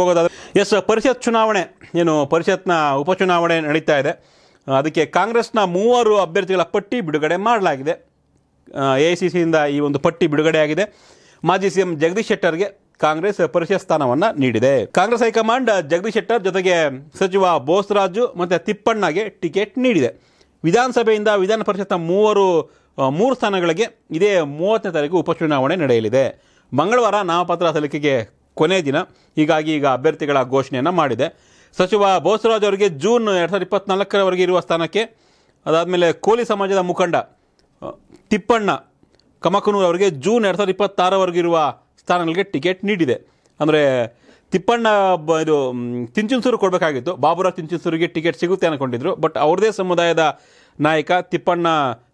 ಹೋಗೋದಾದ್ರೆ ಎಸ್ ಪರಿಷತ್ ಚುನಾವಣೆ ಏನು ಪರಿಷತ್ನ ಉಪಚುನಾವಣೆ ನಡೀತಾ ಇದೆ ಅದಕ್ಕೆ ಕಾಂಗ್ರೆಸ್ನ ಮೂವರು ಅಭ್ಯರ್ಥಿಗಳ ಪಟ್ಟಿ ಬಿಡುಗಡೆ ಮಾಡಲಾಗಿದೆ ಎ ಐ ಸಿ ಸಿಯಿಂದ ಈ ಒಂದು ಪಟ್ಟಿ ಬಿಡುಗಡೆಯಾಗಿದೆ ಮಾಜಿ ಸಿ ಎಂ ಜಗದೀಶ್ ಶೆಟ್ಟರ್ಗೆ ಕಾಂಗ್ರೆಸ್ ಪರಿಷತ್ ಸ್ಥಾನವನ್ನು ನೀಡಿದೆ ಕಾಂಗ್ರೆಸ್ ಹೈಕಮಾಂಡ್ ಜಗದೀಶ್ ಶೆಟ್ಟರ್ ಜೊತೆಗೆ ಸಚಿವ ಬೋಸ್ರಾಜು ಮತ್ತು ತಿಪ್ಪಣ್ಣಗೆ ಟಿಕೆಟ್ ನೀಡಿದೆ ವಿಧಾನಸಭೆಯಿಂದ ವಿಧಾನ ಪರಿಷತ್ನ ಮೂವರು ಮೂರು ಸ್ಥಾನಗಳಿಗೆ ಇದೇ ಮೂವತ್ತನೇ ತಾರೀಕು ಉಪಚುನಾವಣೆ ನಡೆಯಲಿದೆ ಮಂಗಳವಾರ ನಾಮಪತ್ರ ಸಲ್ಲಿಕೆಗೆ ಕೊನೆ ದಿನ ಹೀಗಾಗಿ ಈಗ ಅಭ್ಯರ್ಥಿಗಳ ಘೋಷಣೆಯನ್ನು ಮಾಡಿದೆ ಸಚಿವ ಬೋಸರಾಜ್ ಅವರಿಗೆ ಜೂನ್ ಎರಡು ಸಾವಿರದ ಇಪ್ಪತ್ನಾಲ್ಕರವರೆಗೆ ಇರುವ ಸ್ಥಾನಕ್ಕೆ ಅದಾದಮೇಲೆ ಕೋಲಿ ಸಮಾಜದ ಮುಖಂಡ ತಿಪ್ಪಣ್ಣ ಕಮಕನೂರು ಅವರಿಗೆ ಜೂನ್ ಎರಡು ಸಾವಿರದ ಇರುವ ಸ್ಥಾನಗಳಿಗೆ ಟಿಕೆಟ್ ನೀಡಿದೆ ಅಂದರೆ ತಿಪ್ಪಣ್ಣ ಇದು ತಿಂಚಿನಸೂರು ಕೊಡಬೇಕಾಗಿತ್ತು ಬಾಬುರಾವ್ ತಿಂಚಿನಸೂರಿಗೆ ಟಿಕೆಟ್ ಸಿಗುತ್ತೆ ಅಂದ್ಕೊಂಡಿದ್ರು ಬಟ್ ಅವ್ರದೇ ಸಮುದಾಯದ ನಾಯಕ ತಿಪ್ಪಣ್ಣ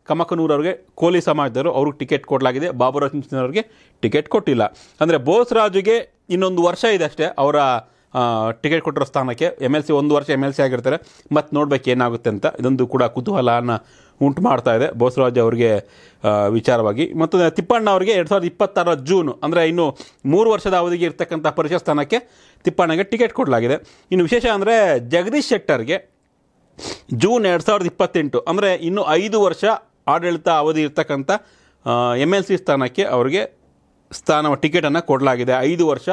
ಕಮಕನೂರು ಅವರಿಗೆ ಕೋಲಿ ಸಮಾಜದವರು ಅವ್ರಿಗೆ ಟಿಕೆಟ್ ಕೊಡಲಾಗಿದೆ ಬಾಬುರಾವ್ ತಿಂಚಿನವ್ರಿಗೆ ಟಿಕೆಟ್ ಕೊಟ್ಟಿಲ್ಲ ಅಂದರೆ ರಾಜುಗೆ ಇನ್ನೊಂದು ವರ್ಷ ಇದೆ ಅಷ್ಟೇ ಅವರ ಟಿಕೆಟ್ ಕೊಟ್ಟಿರೋ ಸ್ಥಾನಕ್ಕೆ ಎಮ್ ಎಲ್ ಸಿ ಒಂದು ವರ್ಷ ಎಮ್ ಎಲ್ ಸಿ ಆಗಿರ್ತಾರೆ ಮತ್ತು ನೋಡ್ಬೇಕು ಏನಾಗುತ್ತೆ ಅಂತ ಇದೊಂದು ಕೂಡ ಕುತೂಹಲನ ಉಂಟು ಮಾಡ್ತಾ ಇದೆ ಬೋಸರಾಜ್ ಅವರಿಗೆ ವಿಚಾರವಾಗಿ ಮತ್ತು ತಿಪ್ಪಣ್ಣ ಅವರಿಗೆ ಎರಡು ಸಾವಿರದ ಇಪ್ಪತ್ತಾರ ಜೂನ್ ಅಂದರೆ ಇನ್ನು ಮೂರು ವರ್ಷದ ಅವಧಿಗೆ ಇರ್ತಕ್ಕಂಥ ಪರಿಷತ್ ಸ್ಥಾನಕ್ಕೆ ತಿಪ್ಪಣ್ಣಗೆ ಟಿಕೆಟ್ ಕೊಡಲಾಗಿದೆ ಇನ್ನು ವಿಶೇಷ ಅಂದರೆ ಜಗದೀಶ್ ಶೆಟ್ಟರ್ಗೆ ಜೂನ್ ಎರಡು ಸಾವಿರದ ಇಪ್ಪತ್ತೆಂಟು ಅಂದರೆ ಇನ್ನು ಐದು ವರ್ಷ ಆಡಳಿತ ಅವಧಿ ಇರ್ತಕ್ಕಂಥ ಎಮ್ ಎಲ್ ಸಿ ಸ್ಥಾನಕ್ಕೆ ಅವರಿಗೆ ಸ್ಥಾನ ಟಿಕೆಟನ್ನು ಕೊಡಲಾಗಿದೆ ಐದು ವರ್ಷ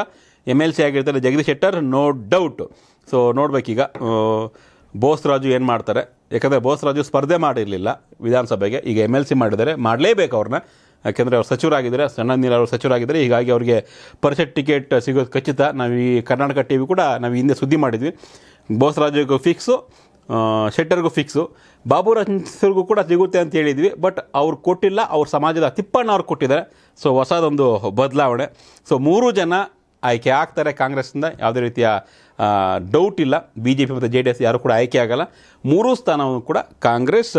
ಎಮ್ ಎಲ್ ಸಿ ಆಗಿರ್ತಾರೆ Jagadish Shettar no doubt so ನೋಡ್ಬೇಕೀಗ ರಾಜು ಏನು ಮಾಡ್ತಾರೆ ಯಾಕಂದರೆ ರಾಜು ಸ್ಪರ್ಧೆ ಮಾಡಿರಲಿಲ್ಲ ವಿಧಾನಸಭೆಗೆ ಈಗ ಎಮ್ ಎಲ್ ಸಿ ಮಾಡಿದರೆ ಮಾಡಲೇಬೇಕು ಅವ್ರನ್ನ ಯಾಕೆಂದರೆ ಅವ್ರು ಸಚಿವರಾಗಿದ್ದಾರೆ ಸಣ್ಣ ಅವರು ಸಚಿವರಾಗಿದ್ದಾರೆ ಹೀಗಾಗಿ ಅವರಿಗೆ ಪರಿಷತ್ ಟಿಕೆಟ್ ಸಿಗೋದು ಖಚಿತ ನಾವು ಈ ಕರ್ನಾಟಕ ಟಿ ವಿ ಕೂಡ ನಾವು ಹಿಂದೆ ಸುದ್ದಿ ಮಾಡಿದ್ವಿ ಬೋಸರಾಜು ಫಿಕ್ಸು ಶೆಟ್ಟರ್ಗೂ ಫಿಕ್ಸು ಬಾಬು ಬಾಬುರಾಜ್ಗೂ ಕೂಡ ಸಿಗುತ್ತೆ ಅಂತ ಹೇಳಿದ್ವಿ ಬಟ್ ಅವ್ರು ಕೊಟ್ಟಿಲ್ಲ ಅವ್ರ ಸಮಾಜದ ತಿಪ್ಪಣ್ಣ ಅವ್ರು ಕೊಟ್ಟಿದ್ದಾರೆ ಸೊ ಹೊಸದೊಂದು ಬದಲಾವಣೆ ಸೊ ಮೂರು ಜನ ಆಯ್ಕೆ ಆಗ್ತಾರೆ ಕಾಂಗ್ರೆಸ್ನಿಂದ ಯಾವುದೇ ರೀತಿಯ ಡೌಟ್ ಇಲ್ಲ ಬಿ ಜೆ ಪಿ ಮತ್ತು ಜೆ ಡಿ ಎಸ್ ಯಾರು ಕೂಡ ಆಯ್ಕೆ ಆಗಲ್ಲ ಮೂರು ಸ್ಥಾನವನ್ನು ಕೂಡ ಕಾಂಗ್ರೆಸ್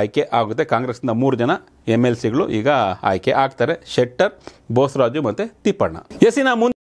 ಆಯ್ಕೆ ಆಗುತ್ತೆ ಕಾಂಗ್ರೆಸ್ನಿಂದ ಮೂರು ಜನ ಎಮ್ ಎಲ್ ಸಿಗಳು ಈಗ ಆಯ್ಕೆ ಆಗ್ತಾರೆ ಶೆಟ್ಟರ್ ಬೋಸರಾಜು ಮತ್ತು ತಿಪ್ಪಣ್ಣ ಎಸ್ಸಿನ ಮುಂದೆ